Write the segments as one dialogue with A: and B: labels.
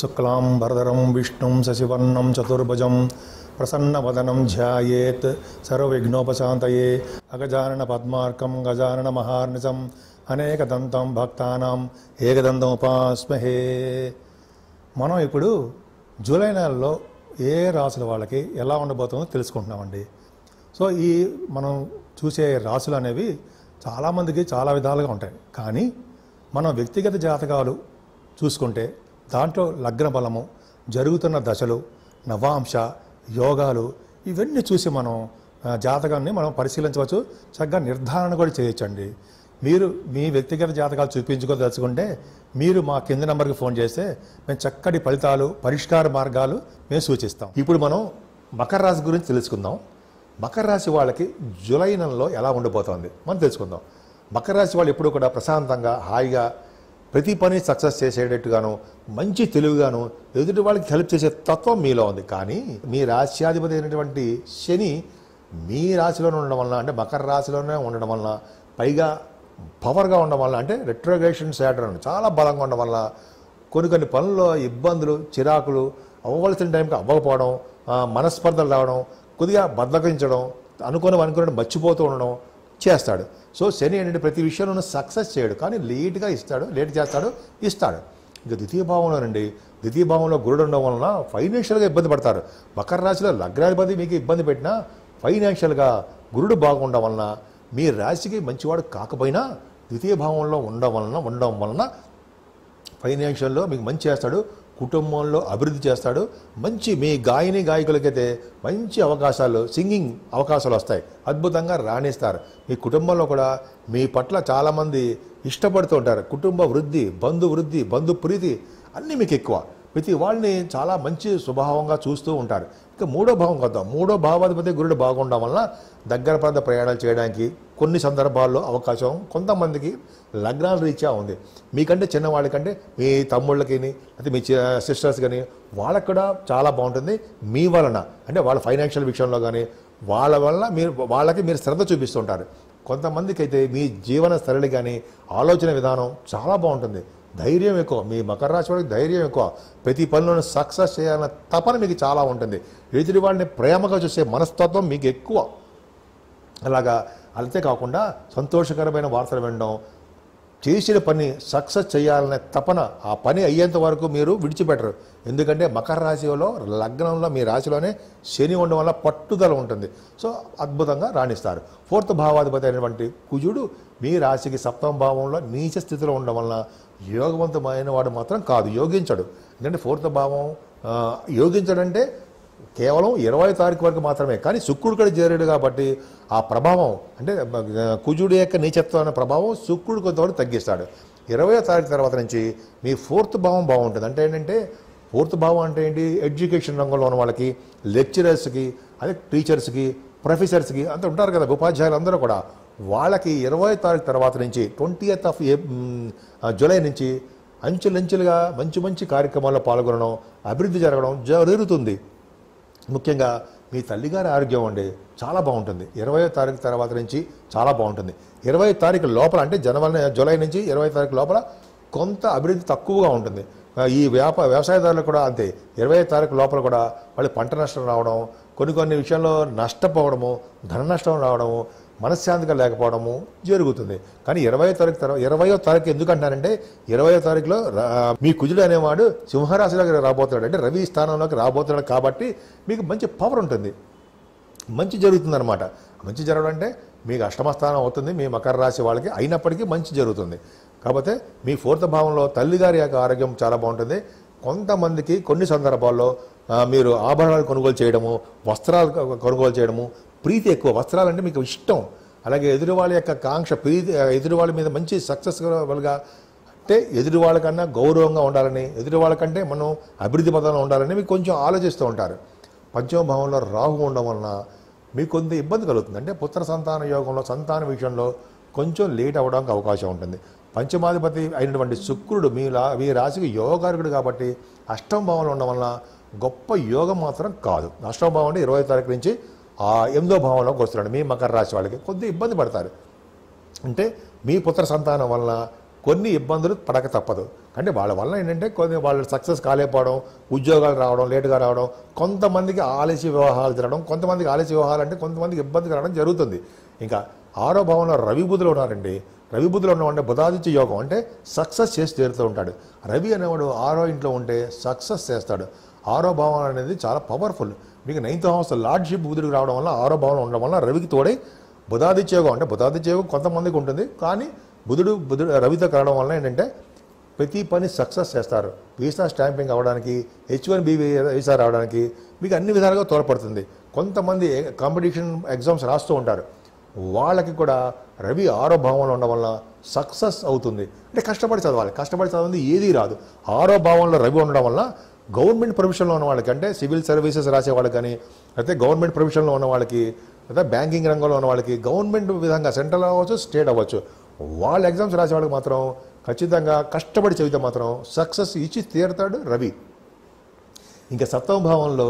A: శుక్లాం విష్ణుం శశివర్ణం చతుర్భుజం ప్రసన్నవదనం शशिवर्णं సర్వవిఘ్నోపశాంతయే प्रसन्नवदनं పద్మార్కం सर्वविघ्नोपशान्तये మహార్నిజం అనేక దంతం భక్తానం ఏకదంతం ఉపాస్మహే మనం ఇప్పుడు జూలై నెలలో ఏ రాసుల వాళ్ళకి ఎలా ఉండబోతుందో తెలుసుకుంటున్నామండి సో ఈ మనం చూసే రాసులు అనేవి చాలామందికి చాలా విధాలుగా ఉంటాయి కానీ మనం వ్యక్తిగత జాతకాలు చూసుకుంటే దాంట్లో లగ్న బలము జరుగుతున్న దశలు నవాంశ యోగాలు ఇవన్నీ చూసి మనం జాతకాన్ని మనం పరిశీలించవచ్చు చక్కగా నిర్ధారణ కూడా చేయొచ్చండి మీరు మీ వ్యక్తిగత జాతకాలు చూపించుకోదలుచుకుంటే మీరు మా కింద నెంబర్కి ఫోన్ చేస్తే మేము చక్కటి ఫలితాలు పరిష్కార మార్గాలు మేము సూచిస్తాం ఇప్పుడు మనం మకర రాశి గురించి తెలుసుకుందాం మకర రాశి వాళ్ళకి జూలై నెలలో ఎలా ఉండబోతోంది మనం తెలుసుకుందాం మకర రాశి వాళ్ళు ఎప్పుడూ కూడా ప్రశాంతంగా హాయిగా ప్రతి పని సక్సెస్ చేసేటట్టుగాను మంచి తెలివిగాను ఎదుటి వాళ్ళకి హెల్ప్ చేసే తత్వం మీలో ఉంది కానీ మీ రాశ్యాధిపతి అయినటువంటి శని మీ రాశిలోనే ఉండడం వలన అంటే మకర రాశిలోనే ఉండడం వలన పైగా పవర్గా ఉండడం వల్ల అంటే రెట్రోగేషన్ శాటర్ చాలా బలంగా ఉండడం వల్ల కొన్ని కొన్ని పనుల్లో ఇబ్బందులు చిరాకులు అవ్వవలసిన టైంకి అవ్వకపోవడం మనస్పర్ధలు రావడం కొద్దిగా బద్దకించడం అనుకుని అనుకుని మర్చిపోతూ ఉండడం చేస్తాడు సో శని అంటే ప్రతి విషయంలోనూ సక్సెస్ చేయడు కానీ లేట్గా ఇస్తాడు లేట్ చేస్తాడు ఇస్తాడు ఇక ద్వితీయ భావంలోనండి ద్వితీయ భావంలో గురుడు ఉండడం వలన ఫైనాన్షియల్గా ఇబ్బంది పడతారు మకర రాశిలో లగ్నాధిపతి మీకు ఇబ్బంది పెట్టినా ఫైనాన్షియల్గా గురుడు బాగుండడం వలన మీ రాశికి మంచివాడు కాకపోయినా ద్వితీయ భావంలో ఉండడం వలన ఉండడం వలన ఫైనాన్షియల్లో మీకు మంచి చేస్తాడు కుటుంబంలో అభివృద్ధి చేస్తాడు మంచి మీ గాయని గాయకులకైతే మంచి అవకాశాలు సింగింగ్ అవకాశాలు వస్తాయి అద్భుతంగా రాణిస్తారు మీ కుటుంబంలో కూడా మీ పట్ల చాలామంది ఇష్టపడుతూ ఉంటారు కుటుంబ వృద్ధి బంధు వృద్ధి బంధు ప్రీతి అన్నీ మీకు ఎక్కువ ప్రతి వాళ్ళని చాలా మంచి స్వభావంగా చూస్తూ ఉంటారు ఇక మూడో భావం కదా మూడో భావాధిపతి గురుడు బాగుండడం వలన దగ్గర పద ప్రయాణాలు చేయడానికి కొన్ని సందర్భాల్లో అవకాశం కొంతమందికి లగ్నాలు రీత్యా ఉంది మీకంటే చిన్నవాళ్ళకంటే మీ తమ్ముళ్ళకి అయితే మీ సిస్టర్స్ కానీ వాళ్ళకి కూడా చాలా బాగుంటుంది మీ వలన అంటే వాళ్ళ ఫైనాన్షియల్ విషయంలో కానీ వాళ్ళ వలన మీరు వాళ్ళకి మీరు శ్రద్ధ చూపిస్తుంటారు కొంతమందికి అయితే మీ జీవన సరళి కానీ ఆలోచన విధానం చాలా బాగుంటుంది ధైర్యం ఎక్కువ మీ మకర రాశి వాడికి ధైర్యం ఎక్కువ ప్రతి పనిలోనూ సక్సెస్ చేయాలన్న తపన మీకు చాలా ఉంటుంది ఎదుటి వాడిని ప్రేమగా చూసే మనస్తత్వం మీకు ఎక్కువ అలాగా కాకుండా సంతోషకరమైన వార్తలు వినడం చేసిన పని సక్సెస్ చేయాలనే తపన ఆ పని అయ్యేంత వరకు మీరు విడిచిపెట్టరు ఎందుకంటే మకర రాశిలో లగ్నంలో మీ రాశిలోనే శని ఉండడం వల్ల పట్టుదల ఉంటుంది సో అద్భుతంగా రాణిస్తారు ఫోర్త్ భావాధిపతి అయినటువంటి కుజుడు మీ రాశికి సప్తమ భావంలో నీచ స్థితిలో ఉండడం వలన యోగవంతమైన వాడు మాత్రం కాదు యోగించడు ఎందుకంటే ఫోర్త్ భావం యోగించడంటే కేవలం ఇరవై తారీఖు వరకు మాత్రమే కానీ శుక్రుడు కూడా చేరాడు కాబట్టి ఆ ప్రభావం అంటే కుజుడి యొక్క నీచత్వమైన ప్రభావం శుక్రుడు కొంతవరకు తగ్గిస్తాడు ఇరవై తారీఖు తర్వాత నుంచి మీ ఫోర్త్ భావం బాగుంటుంది అంటే ఏంటంటే ఫోర్త్ భావం అంటే ఏంటి ఎడ్యుకేషన్ రంగంలో ఉన్న వాళ్ళకి లెక్చరర్స్కి అదే టీచర్స్కి ప్రొఫెసర్స్కి అంత ఉంటారు కదా ఉపాధ్యాయులు అందరూ కూడా వాళ్ళకి ఇరవై తారీఖు తర్వాత నుంచి ట్వంటీ ఎయిత్ ఆఫ్ జూలై నుంచి అంచులంచులుగా మంచి మంచి కార్యక్రమాల్లో పాల్గొనడం అభివృద్ధి జరగడం జరుగుతుంది ముఖ్యంగా మీ తల్లిగారి ఆరోగ్యం అండి చాలా బాగుంటుంది ఇరవై తారీఖు తర్వాత నుంచి చాలా బాగుంటుంది ఇరవై తారీఖు లోపల అంటే జనవరి జూలై నుంచి ఇరవై తారీఖు లోపల కొంత అభివృద్ధి తక్కువగా ఉంటుంది ఈ వ్యాప వ్యవసాయదారులు కూడా అంతే ఇరవై తారీఖు లోపల కూడా వాళ్ళు పంట నష్టం రావడం కొన్ని కొన్ని విషయంలో నష్టపోవడము ధన నష్టం రావడము మనశ్శాంతిగా లేకపోవడము జరుగుతుంది కానీ ఇరవై తారీఖు తర్వాత ఇరవయో తారీఖు ఎందుకంటారంటే ఇరవయో తారీఖులో మీ కుజుడు అనేవాడు సింహరాశిలోకి రాబోతున్నాడు అంటే రవి స్థానంలోకి రాబోతున్నాడు కాబట్టి మీకు మంచి పవర్ ఉంటుంది మంచి జరుగుతుందన్నమాట మంచి జరగడం అంటే మీకు అష్టమస్థానం అవుతుంది మీ మకర రాశి వాళ్ళకి అయినప్పటికీ మంచి జరుగుతుంది కాకపోతే మీ ఫోర్త్ భావంలో తల్లిగారి యొక్క ఆరోగ్యం చాలా బాగుంటుంది కొంతమందికి కొన్ని సందర్భాల్లో మీరు ఆభరణాలు కొనుగోలు చేయడము వస్త్రాలు కొనుగోలు చేయడము ప్రీతి ఎక్కువ వస్త్రాలంటే మీకు ఇష్టం అలాగే ఎదురువాళ్ళ యొక్క కాంక్ష ప్రీతి ఎదురువాళ్ళ మీద మంచి సక్సెస్గా అంటే ఎదురువాళ్ళ గౌరవంగా ఉండాలని ఎదురువాళ్ళ కంటే మనం అభివృద్ధి పదంలో ఉండాలని మీకు కొంచెం ఆలోచిస్తూ ఉంటారు పంచమ భావంలో రాహు ఉండడం వలన మీకు కొంత ఇబ్బంది కలుగుతుంది అంటే పుత్ర సంతాన యోగంలో సంతాన విషయంలో కొంచెం లేట్ అవ్వడానికి అవకాశం ఉంటుంది పంచమాధిపతి అయినటువంటి శుక్రుడు మీ లా మీ రాశికి యోగార్కుడు కాబట్టి అష్టమ భావంలో ఉండడం వలన గొప్ప యోగం మాత్రం కాదు అష్టమ భావం అంటే ఇరవై తారీఖు నుంచి ఆ ఎనిమిదో భావంలోకి వస్తున్నాడు మీ మకర రాశి వాళ్ళకి కొద్ది ఇబ్బంది పడతారు అంటే మీ పుత్ర సంతానం వలన కొన్ని ఇబ్బందులు పడక తప్పదు అంటే వాళ్ళ వల్ల ఏంటంటే కొన్ని వాళ్ళు సక్సెస్ కాలేకపోవడం ఉద్యోగాలు రావడం లేటుగా రావడం కొంతమందికి ఆలస్య వివాహాలు జరగడం కొంతమందికి ఆలస్య వివాహాలు అంటే కొంతమందికి ఇబ్బంది రావడం జరుగుతుంది ఇంకా ఆరో భావంలో రవి ఉన్నారండి రవి బుధులు ఉన్నవాడే బుధాదిత్య యోగం అంటే సక్సెస్ చేసి తీరుతూ ఉంటాడు రవి అనేవాడు ఆరో ఇంట్లో ఉంటే సక్సెస్ చేస్తాడు ఆరో భావం అనేది చాలా పవర్ఫుల్ మీకు నైన్త్ హౌస్ లార్డ్షిప్ బుధుడికి రావడం వల్ల ఆరో భావంలో ఉండడం వల్ల రవికి తోడే బుధాదిత్యోగం అంటే బుధాదిత్యోగం కొంతమందికి ఉంటుంది కానీ బుధుడు బుధుడు రవితో కలవడం వల్ల ఏంటంటే ప్రతి పని సక్సెస్ చేస్తారు వీసా స్టాంపింగ్ అవ్వడానికి హెచ్ వన్ బి వీసా రావడానికి మీకు అన్ని విధాలుగా తోడ్పడుతుంది కొంతమంది కాంపిటీషన్ ఎగ్జామ్స్ రాస్తూ ఉంటారు వాళ్ళకి కూడా రవి ఆరో భావంలో ఉండడం వల్ల సక్సెస్ అవుతుంది అంటే కష్టపడి చదవాలి కష్టపడి చదవాలి ఏదీ రాదు ఆరో భావంలో రవి ఉండడం వల్ల గవర్నమెంట్ ప్రొఫెషన్లో ఉన్న వాళ్ళకి అంటే సివిల్ సర్వీసెస్ రాసే వాళ్ళకి కానీ అయితే గవర్నమెంట్ ప్రొఫెషన్లో ఉన్న వాళ్ళకి లేదా బ్యాంకింగ్ రంగంలో ఉన్న వాళ్ళకి గవర్నమెంట్ విధంగా సెంట్రల్ అవ్వచ్చు స్టేట్ అవ్వచ్చు వాళ్ళ ఎగ్జామ్స్ రాసే వాళ్ళకి మాత్రం ఖచ్చితంగా కష్టపడి చదివితే మాత్రం సక్సెస్ ఇచ్చి తీరుతాడు రవి ఇంకా భావంలో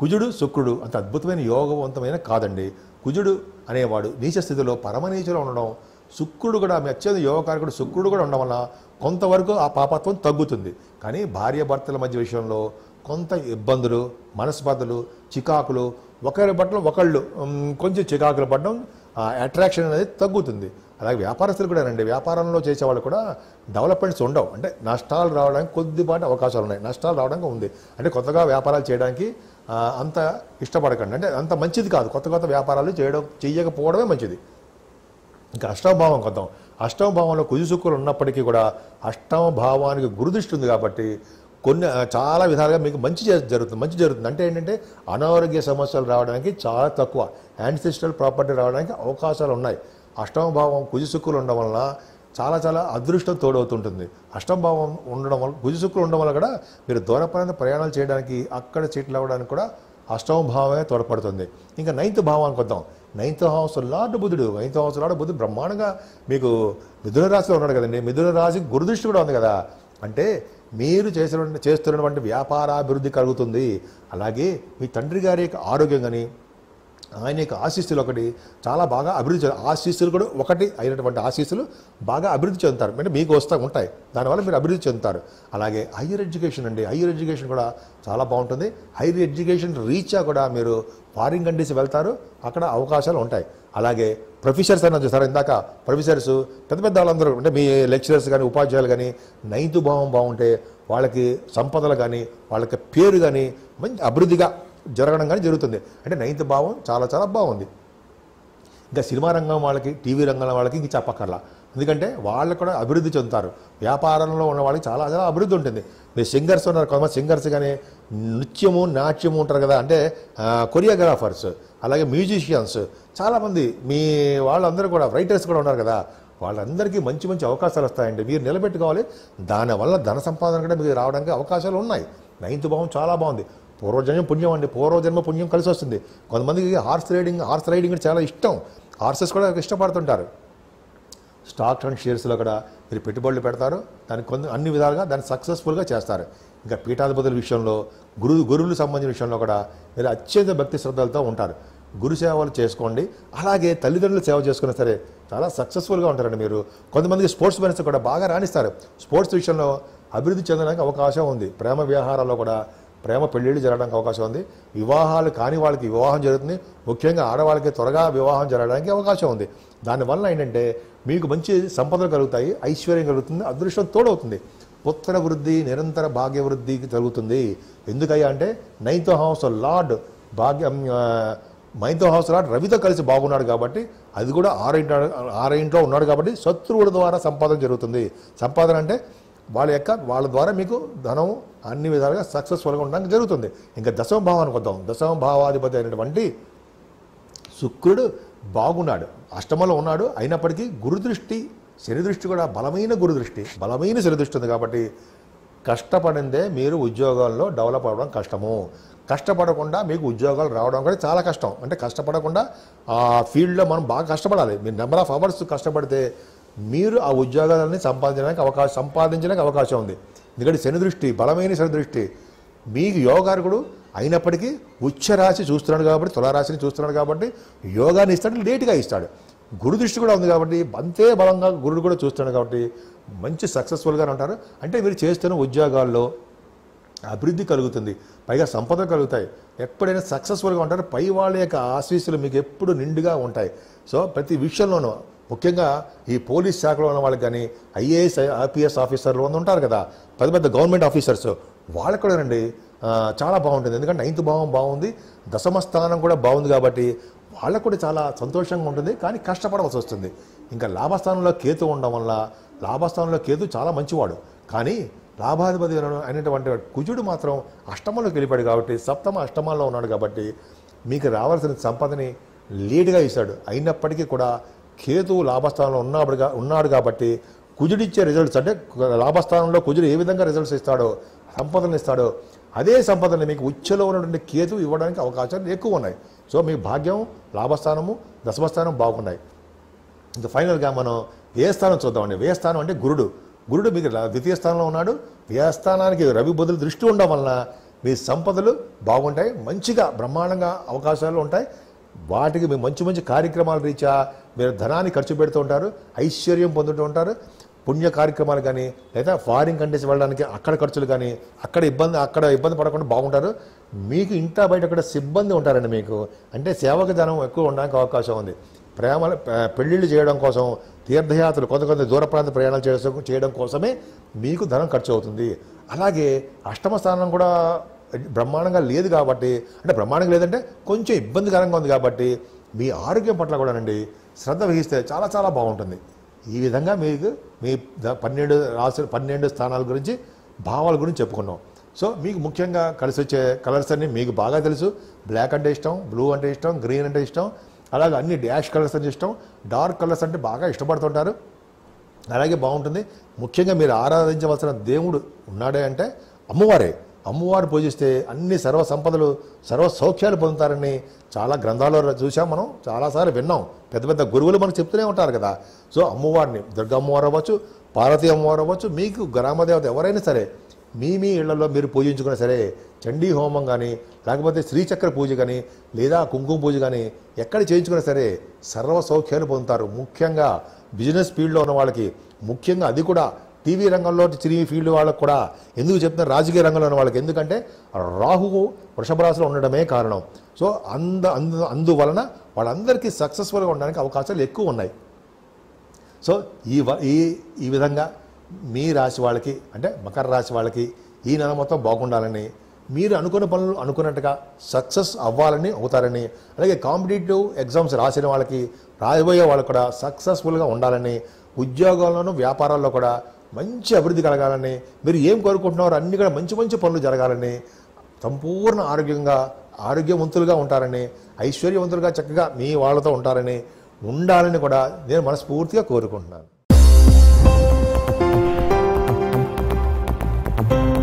A: కుజుడు శుక్రుడు అంత అద్భుతమైన యోగవంతమైన కాదండి కుజుడు అనేవాడు నీచ స్థితిలో పరమనీచలో ఉండడం శుక్రుడు కూడా ఆమె అత్యంత యోగకారకుడు శుక్రుడు కూడా ఉండడం వల్ల కొంతవరకు ఆ పాపత్వం తగ్గుతుంది కానీ భార్య భర్తల మధ్య విషయంలో కొంత ఇబ్బందులు మనస్పర్ధలు చికాకులు ఒకరి పట్ల ఒకళ్ళు కొంచెం చికాకులు పడడం అట్రాక్షన్ అనేది తగ్గుతుంది అలాగే వ్యాపారస్తులు కూడా రండి వ్యాపారంలో చేసేవాళ్ళు కూడా డెవలప్మెంట్స్ ఉండవు అంటే నష్టాలు రావడానికి కొద్దిపాటి అవకాశాలు ఉన్నాయి నష్టాలు రావడానికి ఉంది అంటే కొత్తగా వ్యాపారాలు చేయడానికి అంత ఇష్టపడకండి అంటే అంత మంచిది కాదు కొత్త కొత్త వ్యాపారాలు చేయడం చేయకపోవడమే మంచిది ఇంకా అష్టమభావం కొద్దాం అష్టమభావంలో కుజుశుక్కులు ఉన్నప్పటికీ కూడా అష్టమభావానికి భావానికి గురుదృష్టి ఉంది కాబట్టి కొన్ని చాలా విధాలుగా మీకు మంచి జరుగుతుంది మంచి జరుగుతుంది అంటే ఏంటంటే అనారోగ్య సమస్యలు రావడానికి చాలా తక్కువ యాన్సిస్టల్ ప్రాపర్టీ రావడానికి అవకాశాలు ఉన్నాయి అష్టమభావం భావం కుజుశుక్కులు ఉండడం వలన చాలా చాలా అదృష్టం తోడవుతుంటుంది అష్టంభావం ఉండడం వల్ల కుజుశుక్కులు ఉండడం వల్ల కూడా మీరు దూరపరంగా ప్రయాణాలు చేయడానికి అక్కడ చీట్లు అవ్వడానికి కూడా అష్టమభావమే తోడపడుతుంది తోడ్పడుతుంది ఇంకా నైన్త్ భావానికి వద్దాం నైన్త్ హౌస్ లార్డ్ బుధుడు నైన్త్ హౌస్ లార్డ్ బుధుడు బ్రహ్మాండంగా మీకు మిథున రాశిలో ఉన్నాడు కదండి మిథున రాశి గురుదృష్టి కూడా ఉంది కదా అంటే మీరు చేసిన చేస్తున్నటువంటి వ్యాపారాభివృద్ధి కలుగుతుంది అలాగే మీ తండ్రి గారి యొక్క ఆరోగ్యం కానీ ఆయన యొక్క ఆశీస్సులు ఒకటి చాలా బాగా అభివృద్ధి ఆశీస్సులు కూడా ఒకటి అయినటువంటి ఆశీస్సులు బాగా అభివృద్ధి చెందుతారు అంటే మీకు వస్తూ ఉంటాయి దానివల్ల మీరు అభివృద్ధి చెందుతారు అలాగే హైయర్ ఎడ్యుకేషన్ అండి హైయర్ ఎడ్యుకేషన్ కూడా చాలా బాగుంటుంది హైయర్ ఎడ్యుకేషన్ రీచ్గా కూడా మీరు ఫారిన్ కంట్రీస్ వెళ్తారు అక్కడ అవకాశాలు ఉంటాయి అలాగే ప్రొఫెసర్స్ అయినా చూస్తారు ఇందాక ప్రొఫెసర్స్ పెద్ద పెద్ద వాళ్ళందరూ అంటే మీ లెక్చరర్స్ కానీ ఉపాధ్యాయులు కానీ నైన్త్ భావం బాగుంటే వాళ్ళకి సంపదలు కానీ వాళ్ళకి పేరు కానీ మంచి అభివృద్ధిగా జరగడం కానీ జరుగుతుంది అంటే నైన్త్ భావం చాలా చాలా బాగుంది ఇంకా సినిమా రంగం వాళ్ళకి టీవీ రంగం వాళ్ళకి ఇంక చెప్పక్కర్లా ఎందుకంటే వాళ్ళు కూడా అభివృద్ధి చెందుతారు వ్యాపారంలో ఉన్న వాళ్ళకి చాలా చాలా అభివృద్ధి ఉంటుంది మీరు సింగర్స్ ఉన్నారు కొంతమంది సింగర్స్ కానీ నృత్యము నాట్యము ఉంటారు కదా అంటే కొరియోగ్రాఫర్స్ అలాగే మ్యూజిషియన్స్ చాలామంది మీ వాళ్ళందరూ కూడా రైటర్స్ కూడా ఉన్నారు కదా వాళ్ళందరికీ మంచి మంచి అవకాశాలు వస్తాయండి మీరు నిలబెట్టుకోవాలి దానివల్ల ధన సంపాదన కూడా మీకు రావడానికి అవకాశాలు ఉన్నాయి నైన్త్ భావం చాలా బాగుంది పూర్వజన్మ పుణ్యం అండి పూర్వజన్మ పుణ్యం కలిసి వస్తుంది కొంతమందికి హార్స్ రైడింగ్ హార్స్ రైడింగ్ చాలా ఇష్టం హార్సెస్ కూడా ఇష్టపడుతుంటారు స్టాక్ అండ్ షేర్స్లో కూడా మీరు పెట్టుబడులు పెడతారు దానికి కొంత అన్ని విధాలుగా దాన్ని సక్సెస్ఫుల్గా చేస్తారు ఇంకా పీఠాధిపతుల విషయంలో గురు గురువులు సంబంధించిన విషయంలో కూడా మీరు అత్యంత భక్తి శ్రద్ధలతో ఉంటారు గురు సేవలు చేసుకోండి అలాగే తల్లిదండ్రులు సేవ చేసుకున్నా సరే చాలా సక్సెస్ఫుల్గా ఉంటారండి మీరు కొంతమందికి స్పోర్ట్స్ మెన్స్ కూడా బాగా రాణిస్తారు స్పోర్ట్స్ విషయంలో అభివృద్ధి చెందడానికి అవకాశం ఉంది ప్రేమ వ్యవహారాల్లో కూడా ప్రేమ పెళ్ళిళ్ళు జరగడానికి అవకాశం ఉంది వివాహాలు కాని వాళ్ళకి వివాహం జరుగుతుంది ముఖ్యంగా ఆడవాళ్ళకి త్వరగా వివాహం జరగడానికి అవకాశం ఉంది దానివల్ల ఏంటంటే మీకు మంచి సంపదలు కలుగుతాయి ఐశ్వర్యం కలుగుతుంది అదృష్టం తోడవుతుంది పుత్ర వృద్ధి నిరంతర భాగ్య వృద్ధి జరుగుతుంది ఎందుకయ్యా అంటే నైన్త్ హౌస్ లార్డ్ భాగ్య నైన్త్ హౌస్ లార్డ్ రవితో కలిసి బాగున్నాడు కాబట్టి అది కూడా ఆరైంట ఇంట్లో ఉన్నాడు కాబట్టి శత్రువుల ద్వారా సంపాదన జరుగుతుంది సంపాదన అంటే వాళ్ళ యొక్క వాళ్ళ ద్వారా మీకు ధనం అన్ని విధాలుగా సక్సెస్ఫుల్గా ఉండడానికి జరుగుతుంది ఇంకా దశమ భావానికి వద్దాం దశమ భావాధిపతి అయినటువంటి శుక్రుడు బాగున్నాడు అష్టమలో ఉన్నాడు అయినప్పటికీ గురుదృష్టి దృష్టి కూడా బలమైన గురుదృష్టి బలమైన దృష్టి ఉంది కాబట్టి కష్టపడిందే మీరు ఉద్యోగాల్లో డెవలప్ అవ్వడం కష్టము కష్టపడకుండా మీకు ఉద్యోగాలు రావడం కూడా చాలా కష్టం అంటే కష్టపడకుండా ఆ ఫీల్డ్లో మనం బాగా కష్టపడాలి మీరు నెంబర్ ఆఫ్ అవర్స్ కష్టపడితే మీరు ఆ ఉద్యోగాలని సంపాదించడానికి అవకాశం సంపాదించడానికి అవకాశం ఉంది ఎందుకంటే శని దృష్టి బలమైన శని దృష్టి మీకు యోగార్కుడు అయినప్పటికీ రాశి చూస్తున్నాడు కాబట్టి తులారాశిని చూస్తున్నాడు కాబట్టి యోగాన్ని ఇస్తాడు లేటుగా ఇస్తాడు గురు దృష్టి కూడా ఉంది కాబట్టి అంతే బలంగా గురుడు కూడా చూస్తున్నాడు కాబట్టి మంచి సక్సెస్ఫుల్గా ఉంటారు అంటే మీరు చేస్తున్న ఉద్యోగాల్లో అభివృద్ధి కలుగుతుంది పైగా సంపద కలుగుతాయి ఎప్పుడైనా సక్సెస్ఫుల్గా ఉంటారు పై వాళ్ళ యొక్క ఆశీస్సులు మీకు ఎప్పుడు నిండుగా ఉంటాయి సో ప్రతి విషయంలోనూ ముఖ్యంగా ఈ పోలీస్ శాఖలో ఉన్న వాళ్ళకి కానీ ఐఏఎస్ ఐపీఎస్ ఆఫీసర్లు వంద ఉంటారు కదా పెద్ద పెద్ద గవర్నమెంట్ ఆఫీసర్స్ వాళ్ళకి రండి చాలా బాగుంటుంది ఎందుకంటే నైన్త్ భావం బాగుంది దశమ స్థానం కూడా బాగుంది కాబట్టి వాళ్ళకు కూడా చాలా సంతోషంగా ఉంటుంది కానీ కష్టపడవలసి వస్తుంది ఇంకా లాభస్థానంలో కేతు ఉండడం వల్ల లాభస్థానంలో కేతు చాలా మంచివాడు కానీ లాభాధిపతి అనేటువంటి కుజుడు మాత్రం అష్టమంలోకి వెళ్ళిపోయాడు కాబట్టి సప్తమ అష్టమాల్లో ఉన్నాడు కాబట్టి మీకు రావాల్సిన సంపదని లేటుగా ఇస్తాడు అయినప్పటికీ కూడా కేతు లాభస్థానంలో ఉన్నప్పుడు ఉన్నాడు కాబట్టి కుజుడిచ్చే రిజల్ట్స్ అంటే లాభస్థానంలో కుజుడు ఏ విధంగా రిజల్ట్స్ ఇస్తాడో సంపదలు ఇస్తాడో అదే సంపదలు మీకు ఉచ్చలో ఉన్నటువంటి కేతు ఇవ్వడానికి అవకాశాలు ఎక్కువ ఉన్నాయి సో మీకు భాగ్యం లాభస్థానము దశమస్థానం బాగున్నాయి ఇంకా ఫైనల్గా మనం ఏ స్థానం చూద్దామండి వే స్థానం అంటే గురుడు గురుడు మీకు ద్వితీయ స్థానంలో ఉన్నాడు వ్యయస్థానానికి రవి బదులు దృష్టి ఉండడం వలన మీ సంపదలు బాగుంటాయి మంచిగా బ్రహ్మాండంగా అవకాశాలు ఉంటాయి వాటికి మీ మంచి మంచి కార్యక్రమాల రీత్యా మీరు ధనాన్ని ఖర్చు పెడుతూ ఉంటారు ఐశ్వర్యం పొందుతూ ఉంటారు పుణ్య కార్యక్రమాలు కానీ లేదా ఫారిన్ కంట్రీస్ వెళ్ళడానికి అక్కడ ఖర్చులు కానీ అక్కడ ఇబ్బంది అక్కడ ఇబ్బంది పడకుండా బాగుంటారు మీకు ఇంట బయట కూడా సిబ్బంది ఉంటారండి మీకు అంటే సేవక ధనం ఎక్కువ ఉండడానికి అవకాశం ఉంది ప్రేమ పెళ్ళిళ్ళు చేయడం కోసం తీర్థయాత్రలు కొంత కొంత దూర ప్రాంత ప్రయాణాలు చేసు చేయడం కోసమే మీకు ధనం ఖర్చు అవుతుంది అలాగే అష్టమ స్థానం కూడా బ్రహ్మాండంగా లేదు కాబట్టి అంటే బ్రహ్మాండంగా లేదంటే కొంచెం ఇబ్బందికరంగా ఉంది కాబట్టి మీ ఆరోగ్యం పట్ల కూడానండి శ్రద్ధ వహిస్తే చాలా చాలా బాగుంటుంది ఈ విధంగా మీకు మీ పన్నెండు రాసుల పన్నెండు స్థానాల గురించి భావాల గురించి చెప్పుకున్నాం సో మీకు ముఖ్యంగా కలిసి వచ్చే కలర్స్ అన్నీ మీకు బాగా తెలుసు బ్లాక్ అంటే ఇష్టం బ్లూ అంటే ఇష్టం గ్రీన్ అంటే ఇష్టం అలాగే అన్ని డాష్ కలర్స్ అంటే ఇష్టం డార్క్ కలర్స్ అంటే బాగా ఇష్టపడుతుంటారు అలాగే బాగుంటుంది ముఖ్యంగా మీరు ఆరాధించవలసిన దేవుడు ఉన్నాడే అంటే అమ్మవారే అమ్మవారు పూజిస్తే అన్ని సర్వ సంపదలు సర్వ సౌఖ్యాలు పొందుతారని చాలా గ్రంథాలలో చూసాం మనం చాలాసార్లు విన్నాం పెద్ద పెద్ద గురువులు మనకు చెప్తూనే ఉంటారు కదా సో అమ్మవారిని దుర్గా అమ్మవారు అవ్వచ్చు పార్వతీ అమ్మవారు అవ్వచ్చు మీకు గ్రామదేవత ఎవరైనా సరే మీ మీ ఇళ్లలో మీరు పూజించుకున్నా సరే చండీ హోమం కానీ లేకపోతే శ్రీచక్ర పూజ కానీ లేదా కుంకుమ పూజ కానీ ఎక్కడ చేయించుకున్నా సరే సర్వ సౌఖ్యాలు పొందుతారు ముఖ్యంగా బిజినెస్ ఫీల్డ్లో ఉన్న వాళ్ళకి ముఖ్యంగా అది కూడా టీవీ రంగంలో తిరిగి ఫీల్డ్ వాళ్ళకు కూడా ఎందుకు చెప్తున్నారు రాజకీయ రంగంలో ఉన్న వాళ్ళకి ఎందుకంటే రాహువు వృషభ రాశిలో ఉండడమే కారణం సో అంద అందు అందువలన వాళ్ళందరికీ సక్సెస్ఫుల్గా ఉండడానికి అవకాశాలు ఎక్కువ ఉన్నాయి సో ఈ ఈ ఈ విధంగా మీ రాశి వాళ్ళకి అంటే మకర రాశి వాళ్ళకి ఈ నెల మొత్తం బాగుండాలని మీరు అనుకున్న పనులు అనుకున్నట్టుగా సక్సెస్ అవ్వాలని అవుతారని అలాగే కాంపిటేటివ్ ఎగ్జామ్స్ రాసిన వాళ్ళకి రాబోయే వాళ్ళకి కూడా సక్సెస్ఫుల్గా ఉండాలని ఉద్యోగాల్లోనూ వ్యాపారాల్లో కూడా మంచి అభివృద్ధి కలగాలని మీరు ఏం కోరుకుంటున్నారు అన్ని కూడా మంచి మంచి పనులు జరగాలని సంపూర్ణ ఆరోగ్యంగా ఆరోగ్యవంతులుగా ఉంటారని ఐశ్వర్యవంతులుగా చక్కగా మీ వాళ్ళతో ఉంటారని ఉండాలని కూడా నేను మనస్ఫూర్తిగా కోరుకుంటున్నాను